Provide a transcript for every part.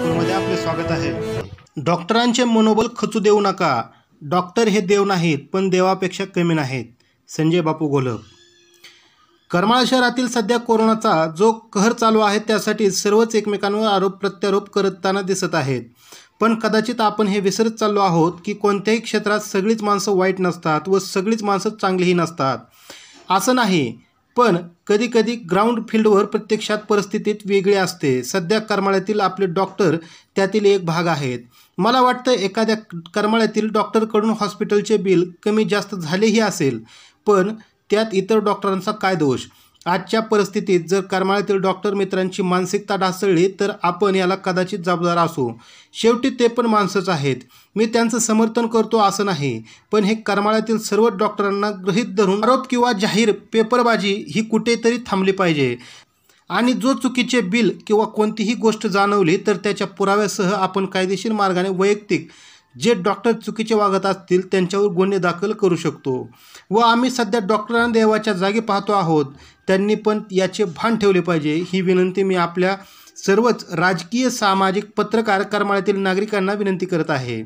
आपले स्वागत आहे डॉक्टरांचे मनोबल खचू देऊ नका डॉक्टर हे देव नाहीत पण देवापेक्षा कमी नाहीत संजय बापू घोलप करमाळ शहरातील सध्या कोरोनाचा जो कहर चालू आहे त्यासाठी सर्वच एकमेकांवर आरोप प्रत्यारोप करताना दिसत आहेत पण कदाचित आपण हे विसरत चाललो आहोत की कोणत्याही क्षेत्रात सगळीच माणसं वाईट नसतात व सगळीच माणसं चांगलीही नसतात असं नाही पण कधीकधी ग्राउंड फील्डवर प्रत्यक्षात परिस्थितीत वेगळी असते सध्या करमाळ्यातील आपले डॉक्टर त्यातील एक भाग आहेत मला वाटतं एखाद्या करमाळ्यातील डॉक्टरकडून हॉस्पिटलचे बिल कमी जास्त झालेही असेल पण त्यात इतर डॉक्टरांचा काय दोष आजच्या परिस्थितीत जर करमाळ्यातील डॉक्टर मित्रांची मानसिकता ढासळली तर आपण याला कदाचित जबाबदार असू शेवटी ते पण माणसंच आहेत मी त्यांचं समर्थन करतो असं नाही पण हे करमाळ्यातील सर्व डॉक्टरांना गृहित धरून आरोप किंवा जाहीर पेपरबाजी ही कुठेतरी थांबली पाहिजे आणि जो चुकीचे बिल किंवा कोणतीही गोष्ट जाणवली तर त्याच्या पुराव्यासह आपण कायदेशीर मार्गाने वैयक्तिक जे डॉक्टर चुकीचे वागत असतील त्यांच्यावर गुन्हे दाखल करू शकतो व आम्ही सध्या डॉक्टरांना देवाच्या जागी पाहतो आहोत त्यांनी पण याचे भान ठेवले पाहिजे ही विनंती मी आपल्या सर्वच राजकीय सामाजिक पत्रकार करमाळ्यातील नागरिकांना विनंती करत आहे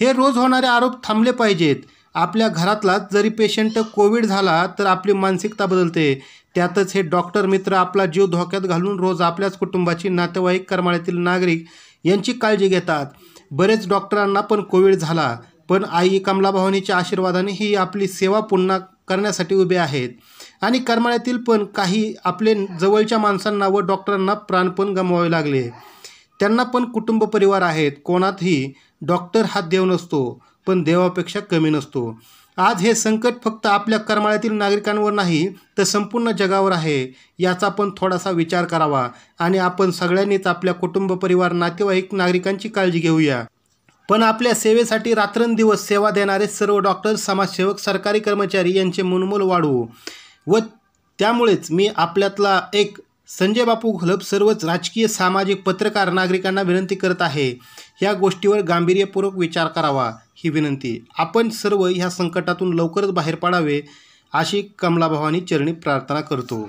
हे रोज होणारे आरोप थांबले पाहिजेत आपल्या घरातला जरी पेशंट कोविड झाला तर आपली मानसिकता बदलते त्यातच हे डॉक्टर मित्र आपला जीव धोक्यात घालून रोज आपल्याच कुटुंबाची नातेवाईक करमाळ्यातील नागरिक यांची काळजी घेतात बरेच डॉक्टरांना पण कोविड झाला पण आई कमलाभावानीच्या आशीर्वादाने ही आपली सेवा पुन्हा करण्यासाठी उभे आहेत आणि करमाळ्यातील पण काही आपले जवळच्या माणसांना व डॉक्टरांना प्राणपण गमवावे लागले त्यांना पण कुटुंब परिवार आहेत कोणातही डॉक्टर हा देव नसतो पण देवापेक्षा कमी नसतो आज हे संकट फक्त आपल्या करमाळ्यातील नागरिकांवर नाही तर संपूर्ण जगावर आहे याचा पण थोडासा विचार करावा आणि आपण सगळ्यांनीच आपल्या कुटुंब परिवार नातेवाईक नागरिकांची काळजी घेऊया पण आपल्या सेवेसाठी रात्रंदिवस सेवा देणारे सर्व डॉक्टर समाजसेवक सरकारी कर्मचारी यांचे मनमोल वाढवू व त्यामुळेच मी आपल्यातला एक संजय बापू घलप सर्वच राजकीय सामाजिक पत्रकार नागरिकांना विनंती करत आहे या गोष्टीवर गांभीर्यपूर्वक विचार करावा ही विनंती आपण सर्व ह्या संकटातून लवकरच बाहेर पाड़ावे अशी कमलाभावानी चरणी प्रार्थना करतो